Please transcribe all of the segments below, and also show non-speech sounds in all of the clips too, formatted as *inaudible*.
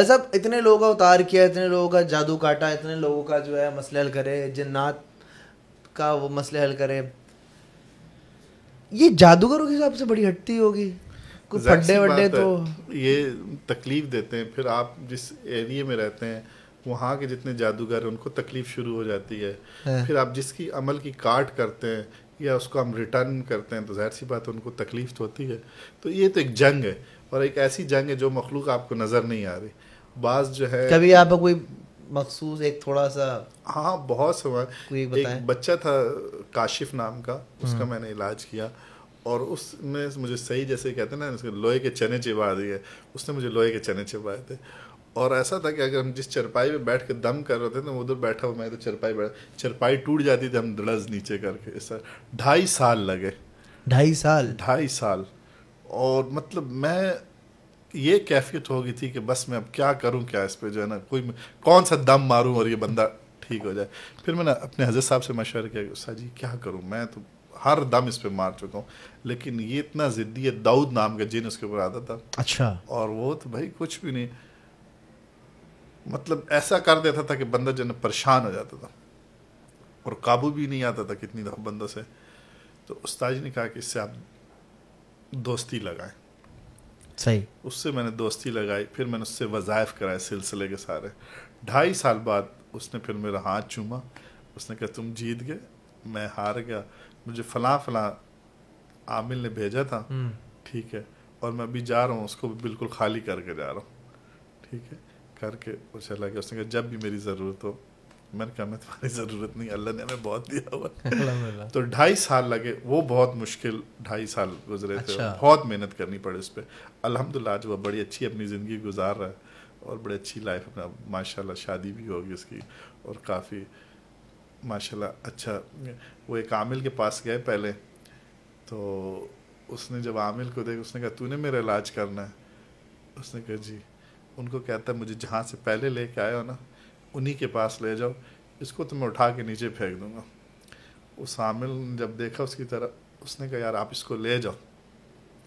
ऐसा इतने लोगों का उतार किया इतने लोगों का जादू काटा इतने लोगों का जो है मसले हल करे जन्नात का वो मसले हल करे ये जादूगरों के हिसाब से बड़ी हटती होगी कुछ फड्डे वड्डे तो ये तकलीफ देते हैं फिर आप जिस एरिया में रहते हैं वहाँ के जितने जादूगर हैं उनको तकलीफ शुरू हो जाती है, है। हाँ। फिर आप जिसकी अमल की काट करते हैं या उसको हम रिटर्न करते हैं तो जाहिर सी बात उनको तकलीफ़ तो होती है तो ये तो एक जंग है और एक ऐसी जंग है जो मखलूक आपको नज़र नहीं आ रही बाज जो है कभी आप कोई मखसूस एक थोड़ा सा हाँ बहुत सवाल एक बच्चा था काशिफ नाम का हम्म। उसका मैंने इलाज किया और उसने मुझे सही जैसे कहते हैं ना उसके लोहे के चने चिबा दिए उसने मुझे लोहे के चने चिबाए थे और ऐसा था कि अगर हम जिस चरपाई पे बैठ के दम कर रहे थे ना तो उधर बैठा हुआ मैं तो चरपाई बैठ चरपाई टूट जाती थी हम दड़ज नीचे करके सर ढाई साल लगे ढाई साल ढाई साल और मतलब मैं ये कैफियत हो गई थी कि बस मैं अब क्या करूं क्या इस पे जो है ना कोई कौन सा दम मारूं और ये बंदा ठीक हो जाए फिर मैंने अपने हजरत साहब से मशवर किया सर जी क्या करूं मैं तो हर दम इस पर मार चुका हूँ लेकिन ये इतना ज़िद्दी है दाऊद नाम का जिन उसके ऊपर आता था अच्छा और वो तो भाई कुछ भी नहीं मतलब ऐसा कर देता था कि बंदा जो परेशान हो जाता था और काबू भी नहीं आता था कितनी दफ़ा बंदा से तो उस्ताद ने कहा कि इससे आप दोस्ती लगाएं सही उससे मैंने दोस्ती लगाई फिर मैंने उससे वज़ायफ़ कराए सिलसिले के सारे ढाई साल बाद उसने फिर मेरा हाथ चूमा उसने कहा तुम जीत गए मैं हार गया मुझे फला फला आमिल ने भेजा था हम्म। ठीक है और मैं अभी जा रहा हूँ उसको बिल्कुल खाली करके जा रहा हूँ ठीक है करके वो चला उसने कहा जब भी मेरी ज़रूरत हो मैंने कहा मैं तुम्हारी ज़रूरत नहीं अल्लाह ने हमें बहुत दिया हुआ तो ढाई साल लगे वो बहुत मुश्किल ढाई साल गुजरे अच्छा। थे बहुत मेहनत करनी पड़ी उस पर अलहमदिल्ला जो बड़ी अच्छी अपनी ज़िंदगी गुजार रहा है और बड़ी अच्छी लाइफ अपना माशाल्लाह शादी भी होगी उसकी और काफ़ी माशाल्लाह अच्छा वो एक आमिल के पास गए पहले तो उसने जब आमिल को देखा उसने कहा तूने मेरा इलाज करना है उसने कहा जी उनको कहता है मुझे जहाँ से पहले लेके आए हो ना उन्हीं के पास ले जाओ इसको तो मैं उठा के नीचे फेंक दूँगा उस शामिल ने जब देखा उसकी तरह उसने कहा यार आप इसको ले जाओ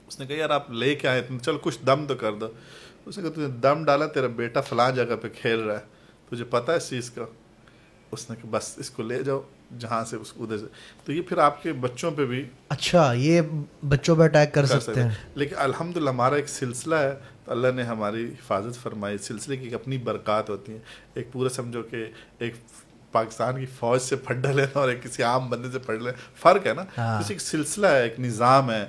उसने कहा यार आप ले के आए तुम चल कुछ दम तो कर दो उसने कहा तुझे दम डाला तेरा बेटा फलां जगह पे खेल रहा है तुझे पता है इस चीज़ का उसने कहा बस इसको ले जाओ जहाँ से उसको उधर से तो ये फिर आपके बच्चों पे भी अच्छा ये बच्चों पे अटैक कर, कर सकते, सकते हैं लेकिन अल्हम्दुलिल्लाह हमारा एक सिलसिला है तो अल्लाह ने हमारी हिफाजत फरमाई सिलसिले की अपनी बरक़ात होती है एक पूरा समझो कि एक पाकिस्तान की फौज से फट लेना और एक किसी आम बंदे से फट लेना फ़र्क है ना हाँ। तो एक सिलसिला है एक निज़ाम है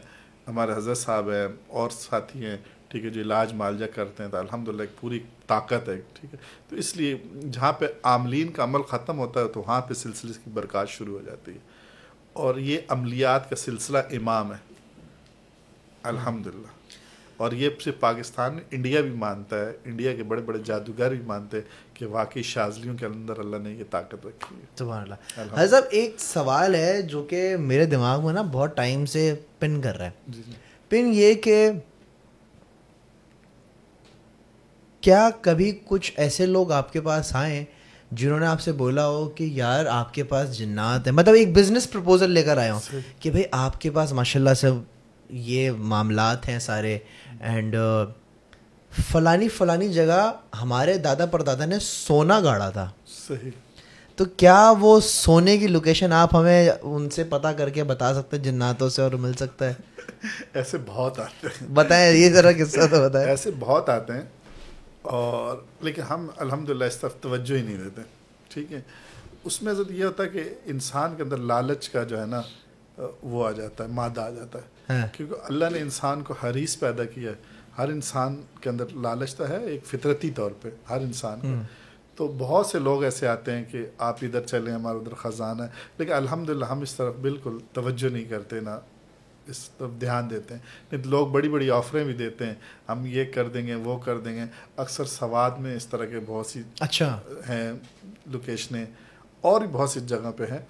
हमारे हजरत साहब हैं और साथी हैं ठीक है जो इलाज मालजा करते हैं तो अलहमदिल्ला पूरी ताकत है ठीक है तो इसलिए जहाँ पे आमलिन का अमल ख़त्म होता है तो वहाँ पे सिलसिले की बरकत शुरू हो जाती है और ये अमलियात का सिलसिला इमाम है अल्हम्दुलिल्लाह और ये सिर्फ पाकिस्तान इंडिया भी मानता है इंडिया के बड़े बड़े जादूगर भी मानते हैं कि वाकई शाजलियों के अंदर अल्लाह ने ये ताकत रखी है तुम्हारा साहब एक सवाल है जो कि मेरे दिमाग में ना बहुत टाइम से पिन कर रहा है पिन ये कि क्या कभी कुछ ऐसे लोग आपके पास आए जिन्होंने आपसे बोला हो कि यार आपके पास जन्नात है मतलब एक बिजनेस प्रपोजल लेकर आया हूँ कि भाई आपके पास माशाल्लाह से ये मामलात हैं सारे एंड uh, फलानी फलानी जगह हमारे दादा परदादा ने सोना गाड़ा था सही तो क्या वो सोने की लोकेशन आप हमें उनसे पता करके बता सकते हैं जन्नातों से और मिल सकता है *laughs* ऐसे बहुत आते हैं बताएं ये जरा किस्सा तो बताएं ऐसे बहुत आते हैं और लेकिन हम अल्हम्दुलिल्लाह इस तरफ तवज्जो ही नहीं देते ठीक है उसमें जब तो ये होता है कि इंसान के अंदर लालच का जो है ना वो आ जाता है मादा आ जाता है, है। हाँ। क्योंकि अल्लाह ने इंसान को हरीस पैदा किया है हर इंसान के अंदर लालच तो है एक फितरती तौर पे हर इंसान का हम्म। तो बहुत से लोग ऐसे आते हैं कि आप इधर चलें हमारा उधर ख़जाना है लेकिन अल्हम्दुलिल्लाह हम इस तरफ बिल्कुल तवज्जो नहीं करते ना इस तरफ तो ध्यान देते हैं नहीं तो लोग बड़ी बड़ी ऑफरें भी देते हैं हम ये कर देंगे वो कर देंगे अक्सर सवाद में इस तरह के बहुत सी अच्छा हैं लोकेशनें और भी बहुत सी जगह पे हैं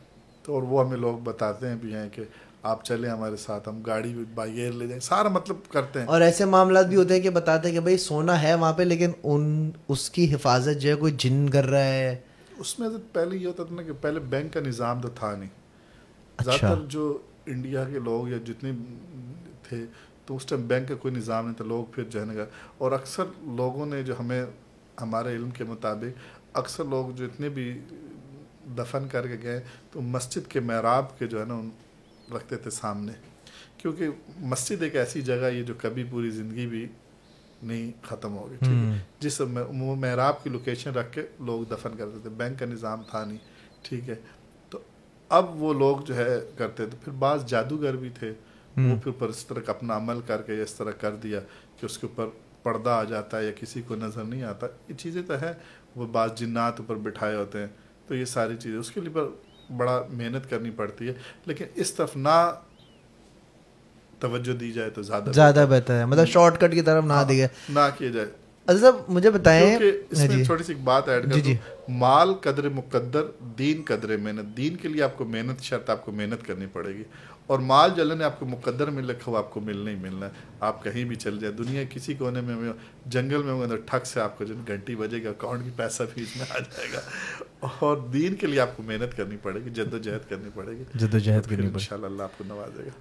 तो और वो हमें लोग बताते हैं भी हैं कि आप चले हमारे साथ हम गाड़ी भी बाई एयर ले जाए सारा मतलब करते हैं और ऐसे मामला भी होते हैं कि बताते हैं कि भाई सोना है वहाँ पे लेकिन उन उसकी हिफाजत जो है कोई जिन कर रहा है उसमें तो पहले ये होता था ना कि पहले बैंक का निज़ाम तो था नहीं अच्छा। ज़्यादातर जो इंडिया के लोग या जितने थे तो उस टाइम बैंक का कोई निज़ाम नहीं था लोग फिर जाने का और अक्सर लोगों ने जो हमें हमारे इल्म के मुताबिक अक्सर लोग जितने भी दफन करके गए तो मस्जिद के मैराब के जो है ना उन रखते थे सामने क्योंकि मस्जिद एक ऐसी जगह ये जो कभी पूरी ज़िंदगी भी नहीं ख़त्म होगी ठीक है हम्म। जिस मैराब की लोकेशन रख के लोग दफन करते थे बैंक का निज़ाम था नहीं ठीक है अब वो लोग जो है करते थे फिर बाज जादूगर भी थे वो हम्म। फिर पर इस तरह का अपना अमल करके इस तरह कर दिया कि उसके ऊपर पर्दा आ जाता है या किसी को नज़र नहीं आता ये चीज़ें तो है वो बाज जिन्नात ऊपर बिठाए होते हैं तो ये सारी चीज़ें उसके लिए पर बड़ा मेहनत करनी पड़ती है लेकिन इस तरफ ना तवज्जो दी जाए तो ज़्यादा ज़्यादा बेहतर है मतलब हम्म। शॉर्टकट की तरफ ना हाँ, दी जाए ना किया जाए अच्छा साहब मुझे बताएं हाँ इसमें छोटी सी बात ऐड कर माल कदर मुकद्दर दीन कदर मेहनत दीन के लिए आपको मेहनत शर्त आपको मेहनत करनी पड़ेगी और माल जो ने आपको मुकद्दर में लिखा हुआ आपको मिलना ही मिलना है आप कहीं भी चल जाए दुनिया किसी कोने में हो जंगल में होंगे तो से आपको जो घंटी बजेगा अकाउंट की पैसा फीस में आ जाएगा और दीन के लिए आपको मेहनत करनी पड़ेगी जद्दोजहद करनी पड़ेगी जद्दोजहद करनी इन आपको नवाजेगा